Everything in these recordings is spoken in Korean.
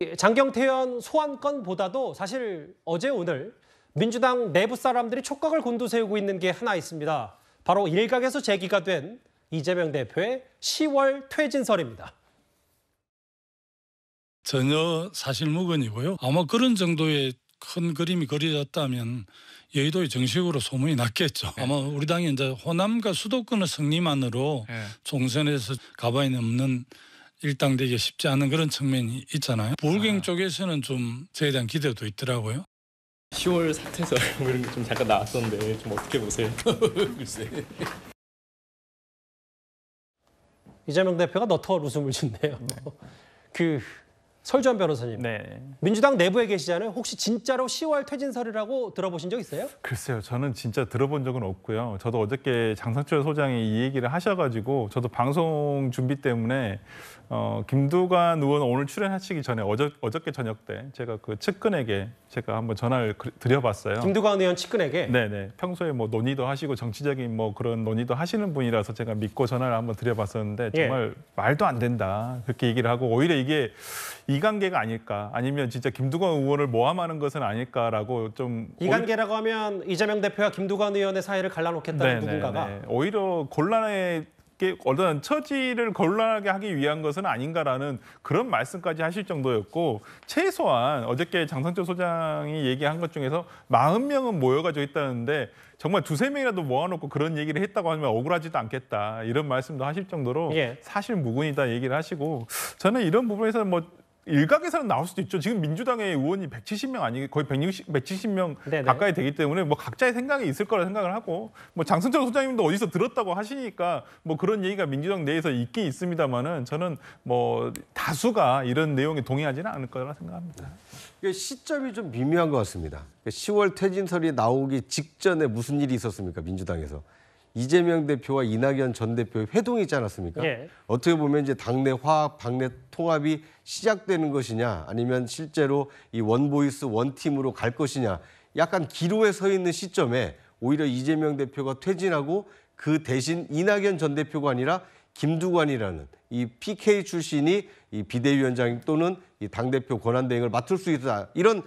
예, 장경태현 소환권보다도 사실 어제 오늘 민주당 내부 사람들이 촉각을 곤두세우고 있는 게 하나 있습니다. 바로 일각에서 제기가 된 이재명 대표의 10월 퇴진설입니다. 전혀 사실무근이고요. 아마 그런 정도의 큰 그림이 그려졌다면 여의도에 정식으로 소문이 났겠죠. 네. 아마 우리 당이 이제 호남과 수도권의 승리만으로 네. 총선에서 가봐야 없는 일당되기가 쉽지 않은 그런 측면이 있잖아요. 보호경 아. 쪽에서는 좀 저에 대한 기대도 있더라고요. 10월 사태설 그런 뭐 게좀 잠깐 나왔었는데 좀 어떻게 보세요? 글쎄. 이재명 대표가 너털 웃음을 짓네요. 네. 그 설주한 변호사님. 네. 민주당 내부에 계시잖아요. 혹시 진짜로 10월 퇴진설이라고 들어보신 적 있어요? 글쎄요. 저는 진짜 들어본 적은 없고요. 저도 어저께 장상철 소장이 이 얘기를 하셔가지고 저도 방송 준비 때문에 어, 김두관 의원 오늘 출연하시기 전에 어저, 어저께 저녁 때 제가 그 측근에게 제가 한번 전화를 그, 드려봤어요. 김두관 의원 측근에게? 네네. 평소에 뭐 논의도 하시고 정치적인 뭐 그런 논의도 하시는 분이라서 제가 믿고 전화를 한번 드려봤었는데 예. 정말 예. 말도 안 된다. 그렇게 얘기를 하고 오히려 이게 이관계가 아닐까 아니면 진짜 김두관 의원을 모함하는 것은 아닐까라고 좀 이관계라고 하면 이재명 대표와 김두관 의원의 사이를 갈라놓겠다는 네네, 네, 누군가가 네. 오히려 곤란해 어떤 처지를 곤란하게 하기 위한 것은 아닌가라는 그런 말씀까지 하실 정도였고 최소한 어저께 장성철 소장이 얘기한 것 중에서 40명은 모여가지고 있다는데 정말 두세 명이라도 모아놓고 그런 얘기를 했다고 하면 억울하지도 않겠다 이런 말씀도 하실 정도로 예. 사실 무근이다 얘기를 하시고 저는 이런 부분에서 뭐 일각에서는 나올 수도 있죠. 지금 민주당의 의원이 170명 아니 거의 160, 170명 네네. 가까이 되기 때문에 뭐 각자의 생각이 있을 거라 생각을 하고 뭐 장승철 소장님도 어디서 들었다고 하시니까 뭐 그런 얘기가 민주당 내에서 있긴 있습니다만은 저는 뭐 다수가 이런 내용에 동의하지는 않을 거라 생각합니다. 그러니까 시점이 좀 미묘한 것 같습니다. 10월 그러니까 퇴진설이 나오기 직전에 무슨 일이 있었습니까 민주당에서? 이재명 대표와 이낙연 전 대표의 회동이 있지 않았습니까? 예. 어떻게 보면 이제 당내 화합, 당내 통합이 시작되는 것이냐 아니면 실제로 이 원보이스 원팀으로 갈 것이냐 약간 기로에 서 있는 시점에 오히려 이재명 대표가 퇴진하고 그 대신 이낙연 전 대표가 아니라 김두관이라는 이 PK 출신이 이 비대위원장 또는 이 당대표 권한대행을 맡을 수 있다. 이런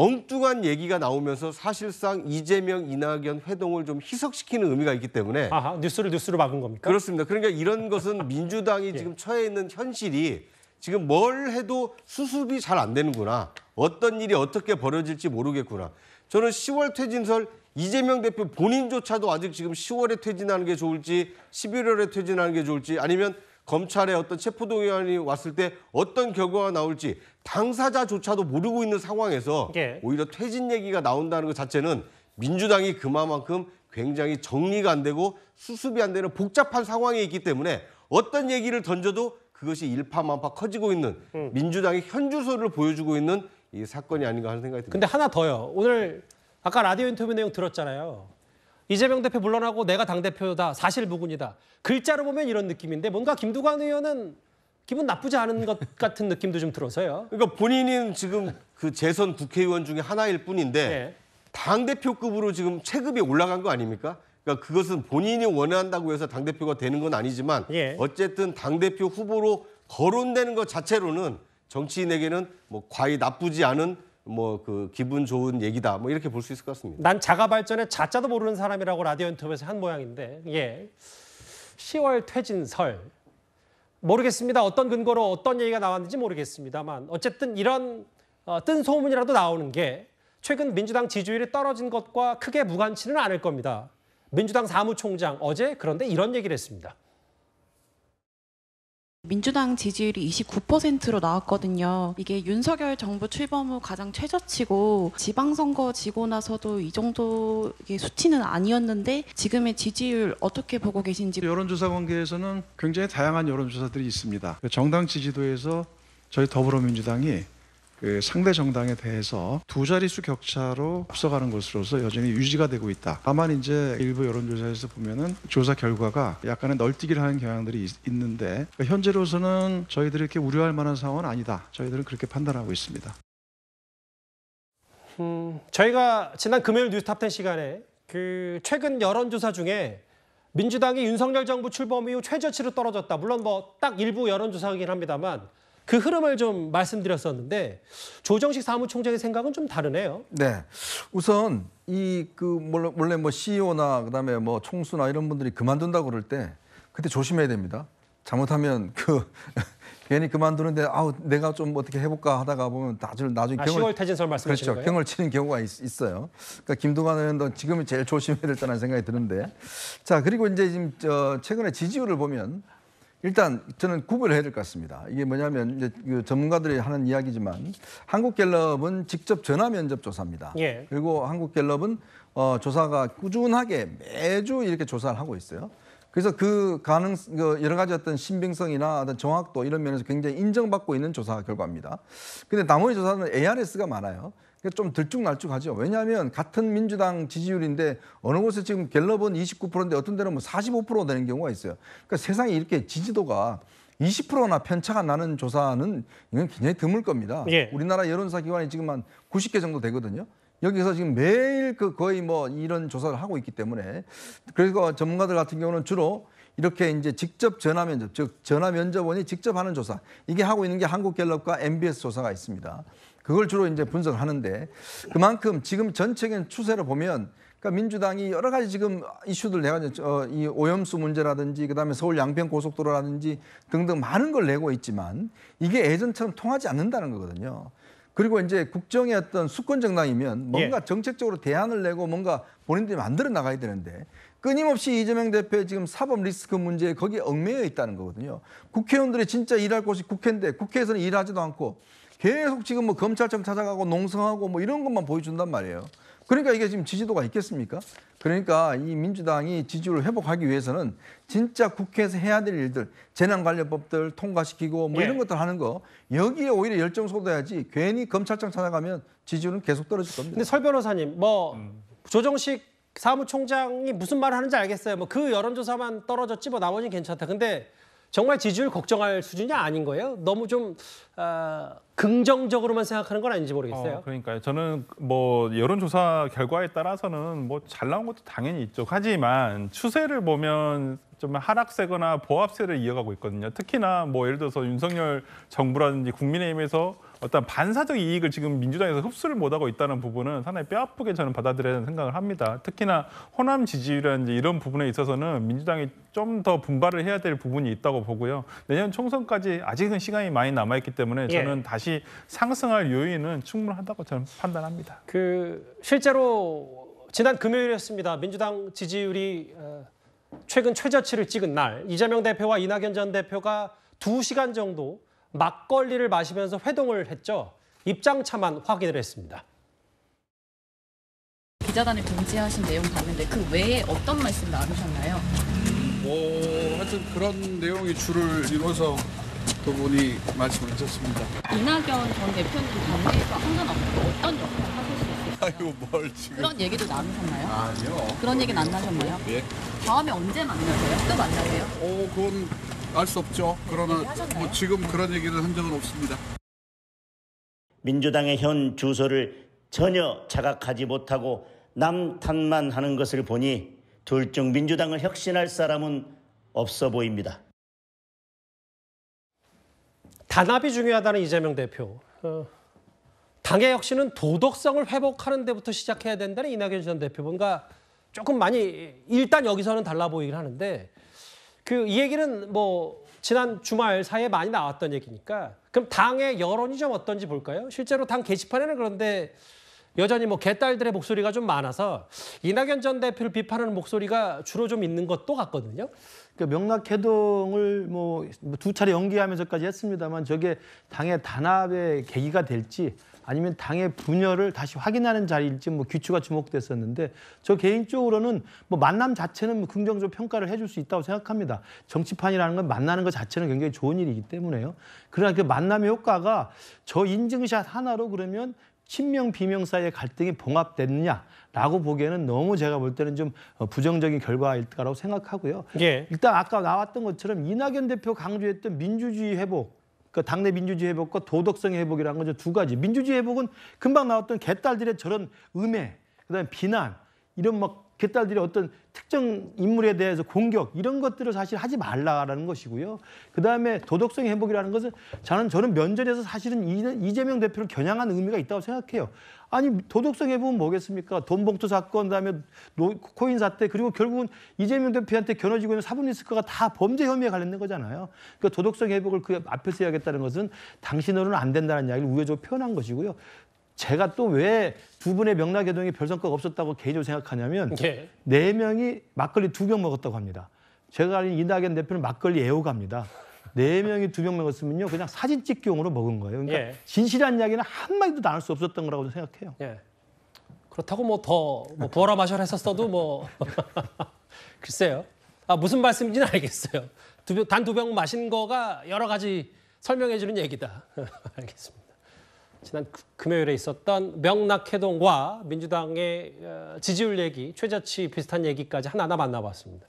엉뚱한 얘기가 나오면서 사실상 이재명 이낙연 회동을 좀 희석시키는 의미가 있기 때문에 아하, 뉴스를 뉴스로 막은 겁니까? 그렇습니다. 그러니까 이런 것은 민주당이 예. 지금 처해 있는 현실이 지금 뭘 해도 수습이 잘 안 되는구나. 어떤 일이 어떻게 벌어질지 모르겠구나. 저는 10월 퇴진설 이재명 대표 본인조차도 아직 지금 10월에 퇴진하는 게 좋을지 11월에 퇴진하는 게 좋을지 아니면 검찰의 어떤 체포동의안이 왔을 때 어떤 결과가 나올지 당사자조차도 모르고 있는 상황에서 예. 오히려 퇴진 얘기가 나온다는 것 자체는 민주당이 그만큼 굉장히 정리가 안 되고 수습이 안 되는 복잡한 상황에 있기 때문에 어떤 얘기를 던져도 그것이 일파만파 커지고 있는 음. 민주당의 현주소를 보여주고 있는 이 사건이 아닌가 하는 생각이 듭니다. 근데 하나 더요. 오늘 아까 라디오 인터뷰 내용 들었잖아요. 이재명 대표 물러나고 내가 당대표다. 사실무근이다. 글자로 보면 이런 느낌인데 뭔가 김두관 의원은 기분 나쁘지 않은 것 같은 느낌도 좀 들어서요. 그러니까 본인은 지금 그 재선 국회의원 중에 하나일 뿐인데 네. 당대표급으로 지금 체급이 올라간 거 아닙니까? 그러니까 그것은 본인이 원한다고 해서 당대표가 되는 건 아니지만 예. 어쨌든 당대표 후보로 거론되는 것 자체로는 정치인에게는 뭐 과히 나쁘지 않은 뭐그 기분 좋은 얘기다 뭐 이렇게 볼 수 있을 것 같습니다. 난 자가 발전의 자자도 모르는 사람이라고 라디오 인터뷰에서 한 모양인데 예. 10월 퇴진설 모르겠습니다. 어떤 근거로 어떤 얘기가 나왔는지 모르겠습니다만 어쨌든 이런 어, 뜬 소문이라도 나오는 게 최근 민주당 지지율이 떨어진 것과 크게 무관치는 않을 겁니다. 민주당 사무총장 어제 그런데 이런 얘기를 했습니다. 민주당 지지율이 29%로 나왔거든요. 이게 윤석열 정부 출범 후 가장 최저치고 지방선거 지고 나서도 이 정도의 수치는 아니었는데 지금의 지지율 어떻게 보고 계신지 여론조사 관계에서는 굉장히 다양한 여론조사들이 있습니다. 정당 지지도에서 저희 더불어민주당이 그 상대 정당에 대해서 두 자릿수 격차로 앞서가는 것으로서 여전히 유지가 되고 있다. 다만 이제 일부 여론조사에서 보면은 조사 결과가 약간의 널뛰기를 하는 경향들이 있, 는데 그러니까 현재로서는 저희들이 이렇게 우려할 만한 상황은 아니다. 저희들은 그렇게 판단하고 있습니다. 음, 저희가 지난 금요일 뉴스탑 10 시간에 그 최근 여론조사 중에 민주당이 윤석열 정부 출범 이후 최저치로 떨어졌다. 물론 뭐 딱 일부 여론조사이긴 합니다만 그 흐름을 좀 말씀드렸었는데 조정식 사무총장의 생각은 좀 다르네요. 네. 우선 이그 원래 뭐 CEO나 그다음에 뭐 총수나 이런 분들이 그만둔다 그럴 때 그때 조심해야 됩니다. 잘못하면 그 괜히 그만두는데 아우 내가 좀 어떻게 해볼까 하다가 보면 다들 나중 아, 경을 태진설 말씀하시는 그렇죠, 거예요? 경을 치는 경우가 있, 어요 그러니까 김동관 의원도 지금이 제일 조심해야 될 때라는 생각이 드는데 자 그리고 이제 지금 저 최근에 지지율을 보면 일단 저는 구별해야 될 것 같습니다. 이게 뭐냐면 이제 그 전문가들이 하는 이야기지만 한국갤럽은 직접 전화 면접 조사입니다. 예. 그리고 한국갤럽은 어, 조사가 꾸준하게 매주 이렇게 조사를 하고 있어요. 그래서 그 가능 그 여러 가지 어떤 신빙성이나 어떤 정확도 이런 면에서 굉장히 인정받고 있는 조사 결과입니다. 근데 나머지 조사는 ARS가 많아요. 그러니까 좀 들쭉날쭉하죠. 왜냐하면 같은 민주당 지지율인데 어느 곳에 지금 갤럽은 29%인데 어떤 데는 뭐45% 되는 경우가 있어요. 그러니까 세상에 이렇게 지지도가 20%나 편차가 나는 조사는 이건 굉장히 드물 겁니다. 예. 우리나라 여론사 기관이 지금 한 90개 정도 되거든요. 여기서 지금 매일 그 거의 뭐 이런 조사를 하고 있기 때문에 그래서 전문가들 같은 경우는 주로 이렇게 이제 직접 전화 면접, 즉 전화 면접원이 직접 하는 조사 이게 하고 있는 게 한국갤럽과 MBS 조사가 있습니다. 그걸 주로 이제 분석하는데 을 그만큼 지금 전체적인 추세를 보면 그러니까 민주당이 여러 가지 지금 이슈들 내가지 어, 이 오염수 문제라든지 그다음에 서울 양평 고속도로라든지 등등 많은 걸 내고 있지만 이게 예전처럼 통하지 않는다는 거거든요. 그리고 이제 국정의 어떤 수권 정당이면 뭔가 예. 정책적으로 대안을 내고 뭔가 본인들이 만들어 나가야 되는데 끊임없이 이재명 대표의 지금 사법 리스크 문제에 거기에 얽매여 있다는 거거든요. 국회의원들이 진짜 일할 곳이 국회인데 국회에서는 일하지도 않고 계속 지금 뭐 검찰청 찾아가고 농성하고 뭐 이런 것만 보여준단 말이에요. 그러니까 이게 지금 지지도가 있겠습니까? 그러니까 이 민주당이 지지율을 회복하기 위해서는 진짜 국회에서 해야 될 일들, 재난관련법들 통과시키고 뭐 예. 이런 것들 하는 거 여기에 오히려 열정 쏟아야지 괜히 검찰청 찾아가면 지지율은 계속 떨어질 겁니다. 근데 설 변호사님, 뭐 음. 조정식 사무총장이 무슨 말을 하는지 알겠어요. 뭐 그 여론조사만 떨어졌지 뭐 나머지는 괜찮다. 근데 정말 지지율 걱정할 수준이 아닌 거예요? 너무 좀 어, 긍정적으로만 생각하는 건 아닌지 모르겠어요. 어, 그러니까요. 저는 뭐 여론조사 결과에 따라서는 뭐 잘 나온 것도 당연히 있죠. 하지만 추세를 보면 좀 하락세거나 보합세를 이어가고 있거든요. 특히나 뭐 예를 들어서 윤석열 정부라든지 국민의힘에서 어떤 반사적 이익을 지금 민주당에서 흡수를 못하고 있다는 부분은 상당히 뼈아프게 저는 받아들여야 된다는 생각을 합니다. 특히나 호남 지지율이라든지 이런 부분에 있어서는 민주당이 좀 더 분발을 해야 될 부분이 있다고 보고요. 내년 총선까지 아직은 시간이 많이 남아있기 때문에 예. 저는 예. 다시 상승할 요인은 충분하다고 저는 판단합니다. 그 실제로 지난 금요일이었습니다. 민주당 지지율이 어, 최근 최저치를 찍은 날 이재명 대표와 이낙연 전 대표가 2시간 정도 막걸리를 마시면서 회동을 했죠. 입장차만 확인을 했습니다. 기자단을 공지하신 내용 봤는데 그 외에 어떤 말씀 나누셨나요? 뭐 하여튼 그런 내용이 줄을 이뤄서 두 분이 말씀을 하셨습니다. 이낙연 전 대표님 당내에서 상 앞으로 어떤 역할을 아이고 뭘 지금. 그런 얘기도 나누셨나요? 아니요. 그런 얘기는 안 나셨나요? 예. 다음에 언제 만나세요? 또 만나세요? 오 어, 그건 알 수 없죠. 그러나 뭐 지금 그런 얘기는 한 적은 없습니다. 민주당의 현 주소를 전혀 자각하지 못하고 남 탓만 하는 것을 보니 둘 중 민주당을 혁신할 사람은 없어 보입니다. 단합이 중요하다는 이재명 대표. 어. 당의 혁신은 도덕성을 회복하는 데부터 시작해야 된다는 이낙연 전 대표분과 조금 많이 일단 여기서는 달라 보이긴 하는데 그 이 얘기는 뭐 지난 주말 사이에 많이 나왔던 얘기니까 그럼 당의 여론이 좀 어떤지 볼까요? 실제로 당 게시판에는 그런데 여전히 뭐 개딸들의 목소리가 좀 많아서 이낙연 전 대표를 비판하는 목소리가 주로 좀 있는 것도 같거든요. 그 명락 해동을 뭐두 뭐 차례 연기하면서까지 했습니다만 저게 당의 단합의 계기가 될지 아니면 당의 분열을 다시 확인하는 자리일지 뭐 귀추가 주목됐었는데 저 개인적으로는 뭐 만남 자체는 뭐 긍정적 평가를 해줄 수 있다고 생각합니다. 정치판이라는 건 만나는 것 자체는 굉장히 좋은 일이기 때문에요. 그러나 그 만남의 효과가 저 인증샷 하나로 그러면 신명 비명 사이의 갈등이 봉합됐느냐라고 보기에는 너무 제가 볼 때는 좀 어, 부정적인 결과일거라고 생각하고요. 예. 일단 아까 나왔던 것처럼 이낙연 대표 강조했던 민주주의 회복 그 당내 민주주의 회복과 도덕성 회복이라는 거죠 두 가지. 민주주의 회복은 금방 나왔던 개딸들의 저런 음해, 그다음에 비난 이런 막 개딸들이 그 어떤 특정 인물에 대해서 공격 이런 것들을 사실 하지 말라라는 것이고요. 그다음에 도덕성 회복이라는 것은 저는 저는 면전에서 사실은 이재명 대표를 겨냥한 의미가 있다고 생각해요. 아니 도덕성 회복은 뭐겠습니까? 돈봉투 사건 다음에 코인 사태 그리고 결국은 이재명 대표한테 겨눠지고 있는 사분리스크가다 범죄 혐의에 관련된 거잖아요. 그러니까 도덕성 회복을 그 앞에서 해야겠다는 것은 당신으로는 안 된다는 이야기를 우회적으로 표현한 것이고요. 제가 또 왜 두 분의 명락여동이 별성과가 없었다고 개인적으로 생각하냐면 예. 네 명이 막걸리 두 병 먹었다고 합니다. 제가 아닌 이낙연 대표는 막걸리 애호가입니다. 네 명이 두 병 먹었으면요 그냥 사진 찍기용으로 먹은 거예요. 그러니까 예. 진실한 이야기는 한 마디도 나눌 수 없었던 거라고 생각해요. 예. 그렇다고 뭐 더 뭐보라 마셔라 했었어도 뭐 글쎄요. 아 무슨 말씀인지는 알겠어요. 두 병 단 두 병 마신 거가 여러 가지 설명해 주는 얘기다. 알겠습니다. 지난 그, 금요일에 있었던 명락해동과 민주당의 어, 지지율 얘기, 최저치 비슷한 얘기까지 하나하나 만나봤습니다.